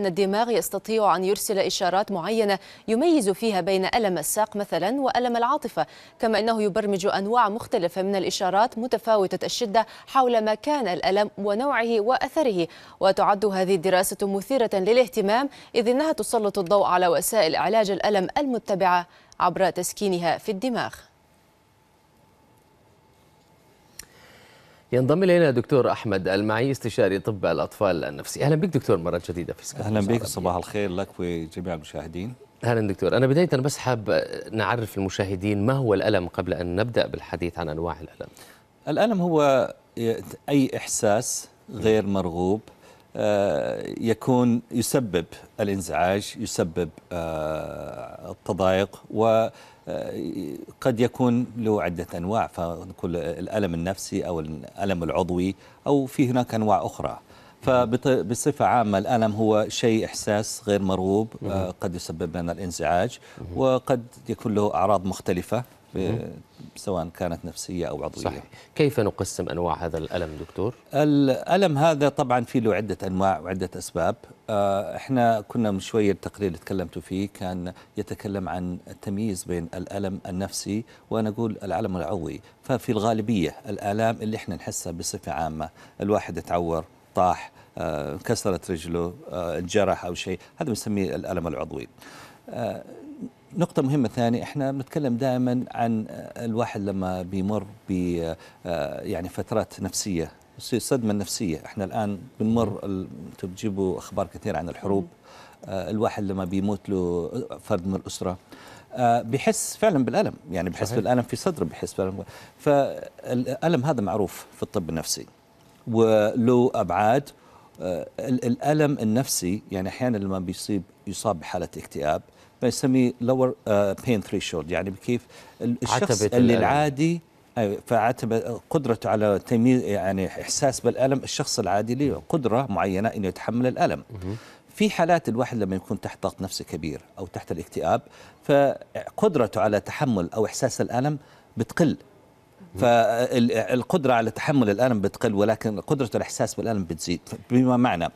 أن الدماغ يستطيع أن يرسل إشارات معينة يميز فيها بين ألم الساق مثلا وألم العاطفة كما أنه يبرمج أنواع مختلفة من الإشارات متفاوتة الشدة حول مكان الألم ونوعه وأثره وتعد هذه الدراسة مثيرة للاهتمام إذ أنها تسلط الضوء على وسائل علاج الألم المتبعة عبر تسكينها في الدماغ ينضم الينا دكتور احمد المعي استشاري طب الاطفال النفسي اهلا بك دكتور مره جديده في اهلا بك صباح الخير لك وجميع المشاهدين اهلا دكتور انا بدايه بس حاب نعرف المشاهدين ما هو الالم قبل ان نبدا بالحديث عن انواع الالم الالم هو اي احساس غير مرغوب آه، يكون يسبب الانزعاج يسبب آه، التضايق وقد آه، يكون له عدة أنواع فنقول الألم النفسي أو الألم العضوي أو في هناك أنواع أخرى فبصفة عامة الألم هو شيء إحساس غير مرغوب قد يسبب لنا الانزعاج وقد يكون له أعراض مختلفة آه، سواء كانت نفسية أو عضوية صحيح. كيف نقسم أنواع هذا الألم دكتور؟ الألم هذا طبعا فيه له عدة أنواع وعدة أسباب آه، احنا كنا من شوية التقرير اللي تكلمت فيه كان يتكلم عن التمييز بين الألم النفسي وأنا أقول الألم العضوي ففي الغالبية الآلام اللي احنا نحسها بصفة عامة الواحد تعور طاح انكسرت آه، رجله انجرح أو شيء هذا بنسميه الألم العضوي نقطة مهمة ثانية احنا بنتكلم دائما عن الواحد لما بيمر ب يعني فترات نفسية الصدمة النفسية احنا الآن بنمر انتم بتجيبوا أخبار كثيرة عن الحروب آه، الواحد لما بيموت له فرد من الأسرة آه، بحس فعلا بالألم يعني بحس صحيح. بالألم في صدره بحس بالألم فالألم هذا معروف في الطب النفسي وله أبعاد آه، الألم النفسي يعني أحيانا لما بيصيب يصاب بحالة اكتئاب ما يسمي لور بين ثريشولد يعني كيف الشخص اللي العادي فعتب قدرته على تمييز يعني احساس بالالم الشخص العادي له قدره معينه انه يتحمل الالم في حالات الواحد لما يكون تحت ضغط نفسي كبير او تحت الاكتئاب فقدرته على تحمل او احساس الالم بتقل فالقدره على تحمل الالم بتقل ولكن قدره الاحساس بالالم بتزيد بما معنى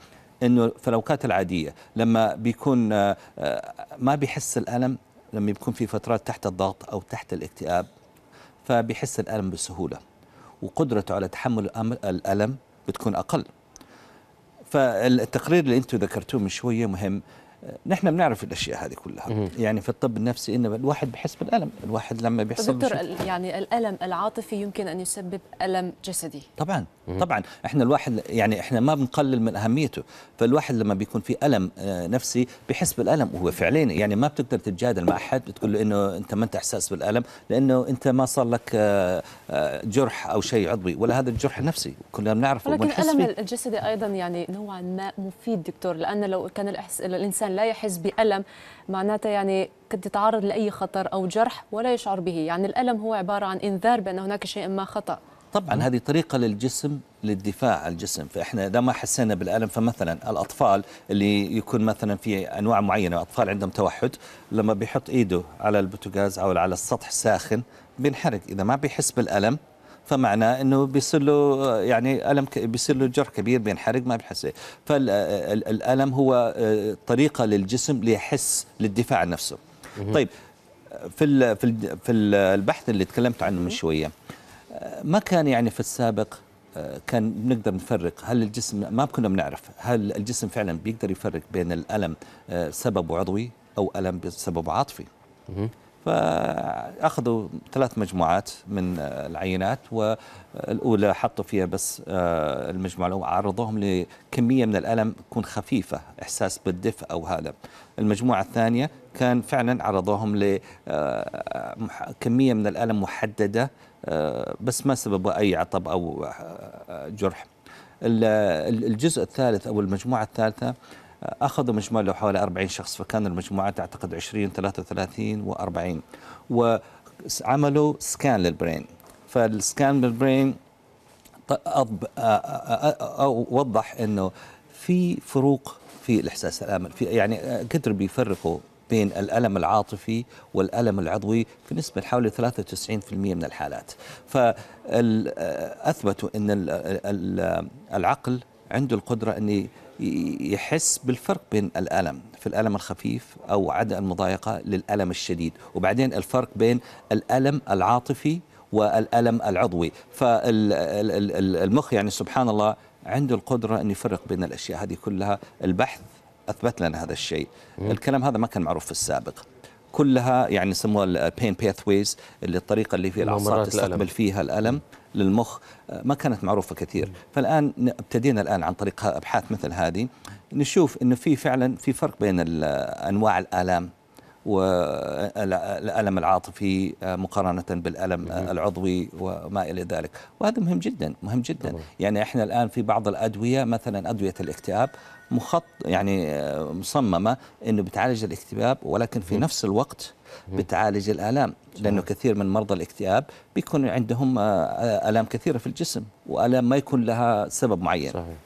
انه في الاوقات العاديه لما بيكون آه، آه، ما بيحس الالم لما بيكون في فترات تحت الضغط او تحت الاكتئاب فبيحس الالم بسهوله وقدرته على تحمل الالم بتكون اقل فالتقرير اللي انتم ذكرتوه من شويه مهم نحن بنعرف الاشياء هذه كلها يعني في الطب النفسي ان الواحد بحس بالالم الواحد لما بيحس دكتور يعني الالم العاطفي يمكن ان يسبب الم جسدي طبعا طبعا احنا الواحد يعني احنا ما بنقلل من اهميته فالواحد لما بيكون في الم آه، نفسي بحس بالالم وهو فعليا يعني ما بتقدر تتجادل مع احد بتقول له انه انت ما انت احساس بالالم لانه انت ما صار لك آه، آه، جرح او شيء عضوي ولا هذا الجرح نفسي كلنا بنعرفه ولكن الالم الجسدي ايضا يعني نوعا ما مفيد دكتور لان لو كان الانسان لا يحس بألم معناتها يعني قد يتعرض لأي خطر أو جرح ولا يشعر به يعني الألم هو عبارة عن إنذار بأن هناك شيء ما خطأ طبعا هذه طريقة للجسم للدفاع على الجسم فإحنا إذا ما حسينا بالألم فمثلا الأطفال اللي يكون مثلا في أنواع معينة أطفال عندهم توحد لما بيحط إيده على البوتوغاز أو على السطح ساخن بينحرق إذا ما بيحس بالألم فمعناه انه بيصير له يعني الم بيصير له جرح كبير بينحرق ما بيحس فالالم هو آه، طريقه للجسم ليحس للدفاع عن نفسه طيب في في البحث اللي تكلمت عنه من شويه آه، ما كان يعني في السابق آه، كان بنقدر نفرق هل الجسم ما كنا بنعرف هل الجسم فعلا بيقدر يفرق بين الالم سببه عضوي او الم بسبب عاطفي فأخذوا ثلاث مجموعات من العينات والأولى حطوا فيها بس آه، المجموعة الأولى عرضوهم لكمية من الألم تكون خفيفة إحساس بالدفء أو هذا المجموعة الثانية كان فعلا عرضوهم لكمية آه، من الألم محددة آه، بس ما سبب أي عطب أو جرح الجزء الثالث أو المجموعة الثالثة اخذوا مجموعة حوالي 40 شخص فكان المجموعه تعتقد 20 33 و40 وعملوا سكان للبرين فالسكان بالبرين وضح أنه في فروق في الإحساس الأمل في يعني قدروا آه، بيفرقوا بين الألم العاطفي والألم العضوي في نسبة حوالي 93% من الحالات فأثبتوا آه، أن العقل عنده القدرة أن يحس بالفرق بين الألم في الألم الخفيف أو عدم المضايقة للألم الشديد وبعدين الفرق بين الألم العاطفي والألم العضوي فالمخ يعني سبحان الله عنده القدرة أن يفرق بين الأشياء هذه كلها البحث أثبت لنا هذا الشيء الكلام هذا ما كان معروف في السابق كلها يعني يسموها البين باثويز uh, اللي الطريقه اللي في الاعصاب تستقبل فيها الالم للمخ uh, ما كانت معروفه كثير فالان ابتدينا الان عن طريق ابحاث مثل هذه نشوف انه في فعلا في فرق بين uh, انواع الالام والألم العاطفي آه، مقارنة بالألم آه، العضوي وما إلى ذلك وهذا مهم جدا مهم جدا يعني إحنا الآن في بعض الأدوية مثلا أدوية الاكتئاب مخط يعني آه، مصممة أنه بتعالج الاكتئاب ولكن في نفس الوقت بتعالج الآلام لأنه كثير من مرضى الاكتئاب بيكون عندهم آلام كثيرة في الجسم وآلام ما يكون لها سبب معين صحيح.